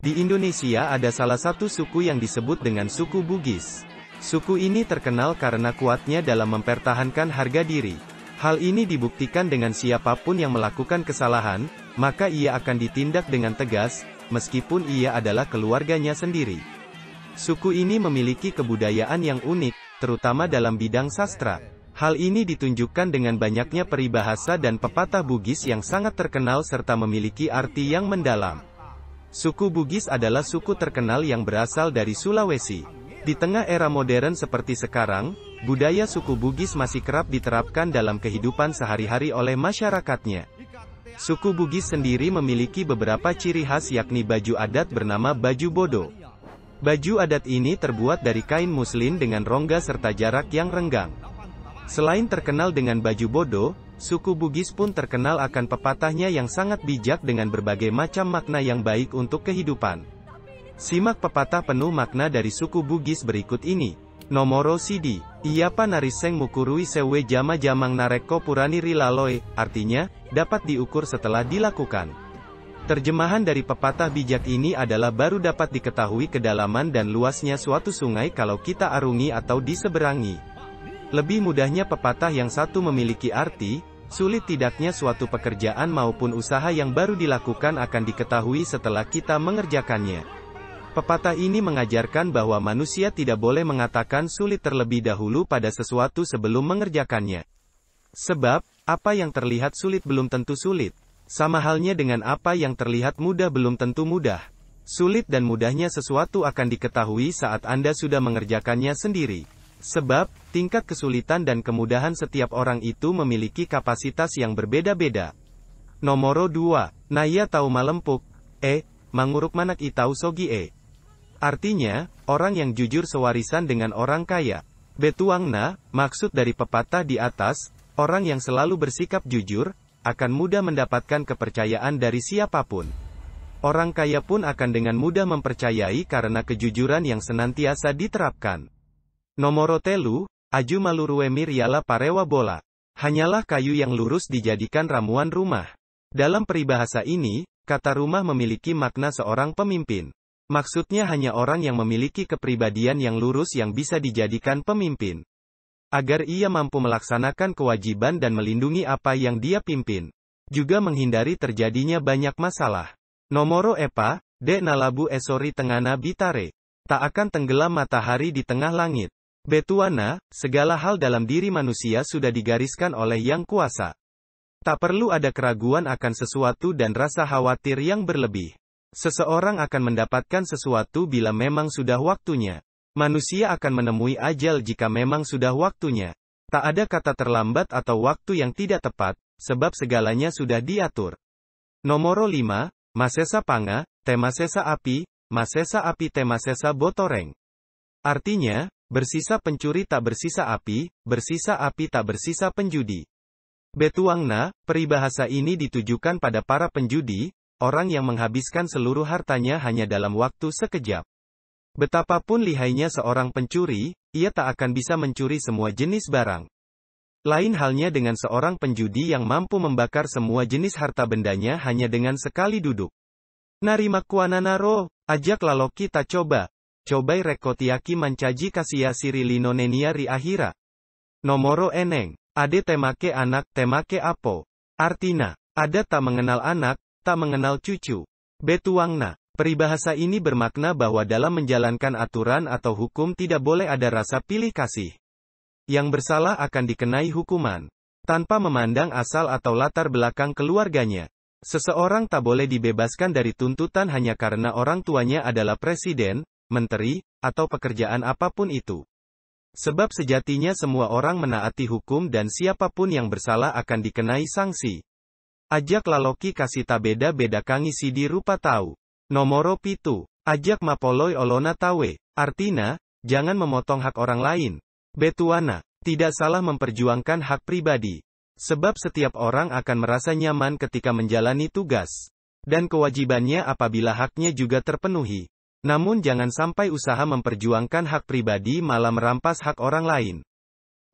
Di Indonesia ada salah satu suku yang disebut dengan suku Bugis. Suku ini terkenal karena kuatnya dalam mempertahankan harga diri. Hal ini dibuktikan dengan siapapun yang melakukan kesalahan, maka ia akan ditindak dengan tegas, meskipun ia adalah keluarganya sendiri. Suku ini memiliki kebudayaan yang unik, terutama dalam bidang sastra. Hal ini ditunjukkan dengan banyaknya peribahasa dan pepatah Bugis yang sangat terkenal serta memiliki arti yang mendalam. Suku Bugis adalah suku terkenal yang berasal dari Sulawesi. Di tengah era modern seperti sekarang, budaya suku Bugis masih kerap diterapkan dalam kehidupan sehari-hari oleh masyarakatnya. Suku Bugis sendiri memiliki beberapa ciri khas yakni baju adat bernama baju bodo. Baju adat ini terbuat dari kain muslin dengan rongga serta jarak yang renggang. Selain terkenal dengan baju bodo, Suku Bugis pun terkenal akan pepatahnya yang sangat bijak dengan berbagai macam makna yang baik untuk kehidupan. Simak pepatah penuh makna dari suku Bugis berikut ini. Nomoro Sidi, Iyapa Nariseng Mukurui Sewe Jama Jamang Nareko Purani Rilaloe, artinya, dapat diukur setelah dilakukan. Terjemahan dari pepatah bijak ini adalah baru dapat diketahui kedalaman dan luasnya suatu sungai kalau kita arungi atau diseberangi. Lebih mudahnya pepatah yang satu memiliki arti, Sulit tidaknya suatu pekerjaan maupun usaha yang baru dilakukan akan diketahui setelah kita mengerjakannya. Pepatah ini mengajarkan bahwa manusia tidak boleh mengatakan sulit terlebih dahulu pada sesuatu sebelum mengerjakannya. Sebab, apa yang terlihat sulit belum tentu sulit. Sama halnya dengan apa yang terlihat mudah belum tentu mudah. Sulit dan mudahnya sesuatu akan diketahui saat Anda sudah mengerjakannya sendiri. Sebab, tingkat kesulitan dan kemudahan setiap orang itu memiliki kapasitas yang berbeda-beda. Nomor 2. Naya tahu malempuk, e, manguruk manak itau sogi e. Artinya, orang yang jujur sewarisan dengan orang kaya. Betuangna, maksud dari pepatah di atas, orang yang selalu bersikap jujur, akan mudah mendapatkan kepercayaan dari siapapun. Orang kaya pun akan dengan mudah mempercayai karena kejujuran yang senantiasa diterapkan. Nomorotelu, telu, aju malurue miriala parewa bola. Hanyalah kayu yang lurus dijadikan ramuan rumah. Dalam peribahasa ini, kata rumah memiliki makna seorang pemimpin. Maksudnya hanya orang yang memiliki kepribadian yang lurus yang bisa dijadikan pemimpin. Agar ia mampu melaksanakan kewajiban dan melindungi apa yang dia pimpin. Juga menghindari terjadinya banyak masalah. Nomoro Epa, De Nalabu Esori Tengana Bitare. Tak akan tenggelam matahari di tengah langit. Betuana, segala hal dalam diri manusia sudah digariskan oleh Yang Kuasa. Tak perlu ada keraguan akan sesuatu dan rasa khawatir yang berlebih. Seseorang akan mendapatkan sesuatu bila memang sudah waktunya. Manusia akan menemui ajal jika memang sudah waktunya. Tak ada kata terlambat atau waktu yang tidak tepat, sebab segalanya sudah diatur. Nomor 5, Masesa Panga, Temasesa Api, Masesa Api Temasesa Botoreng. Artinya, Bersisa pencuri tak bersisa api, bersisa api tak bersisa penjudi. Betuangna, peribahasa ini ditujukan pada para penjudi, orang yang menghabiskan seluruh hartanya hanya dalam waktu sekejap. Betapapun lihainya seorang pencuri, ia tak akan bisa mencuri semua jenis barang. Lain halnya dengan seorang penjudi yang mampu membakar semua jenis harta bendanya hanya dengan sekali duduk. Narima kuananaro, ajak laloki tak coba, Cobai rekotiaki mancaji kasia siri linonenia ri ahira. Nomoro eneng. Ade temake anak, temake apo. Artina. Ada tak mengenal anak, tak mengenal cucu. Betuangna. Peribahasa ini bermakna bahwa dalam menjalankan aturan atau hukum tidak boleh ada rasa pilih kasih. Yang bersalah akan dikenai hukuman. Tanpa memandang asal atau latar belakang keluarganya. Seseorang tak boleh dibebaskan dari tuntutan hanya karena orang tuanya adalah presiden, menteri, atau pekerjaan apapun itu. Sebab sejatinya semua orang menaati hukum dan siapapun yang bersalah akan dikenai sanksi. Ajak laloki kasita beda-beda kangi sidi rupa tahu. Nomoro pitu. Ajak mapoloi olona tawe. Artina, jangan memotong hak orang lain. Betuana, tidak salah memperjuangkan hak pribadi. Sebab setiap orang akan merasa nyaman ketika menjalani tugas. Dan kewajibannya apabila haknya juga terpenuhi. Namun jangan sampai usaha memperjuangkan hak pribadi malah merampas hak orang lain.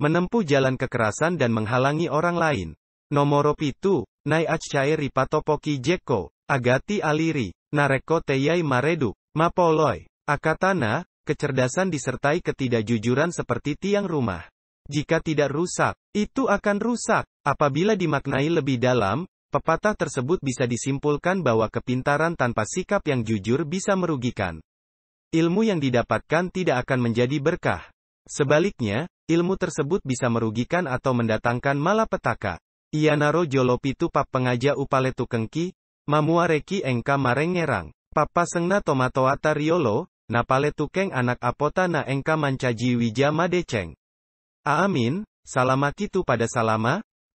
Menempuh jalan kekerasan dan menghalangi orang lain. Nomor pitu, nai achcae ripatopoki jeko, agati aliri, nareko teyai maredu, mapoloi, akatana, kecerdasan disertai ketidakjujuran seperti tiang rumah. Jika tidak rusak, itu akan rusak. Apabila dimaknai lebih dalam, Pepatah tersebut bisa disimpulkan bahwa kepintaran tanpa sikap yang jujur bisa merugikan. Ilmu yang didapatkan tidak akan menjadi berkah. Sebaliknya, ilmu tersebut bisa merugikan atau mendatangkan malapetaka. Iyanaro jolopitu pap pengaja upaletu kengki, mamuareki engka marengerang, papa sengna tomatoata riolo, napaletu keng anak apota na engka mancaji wija madeceng. Aamin, salamakitu pada salama,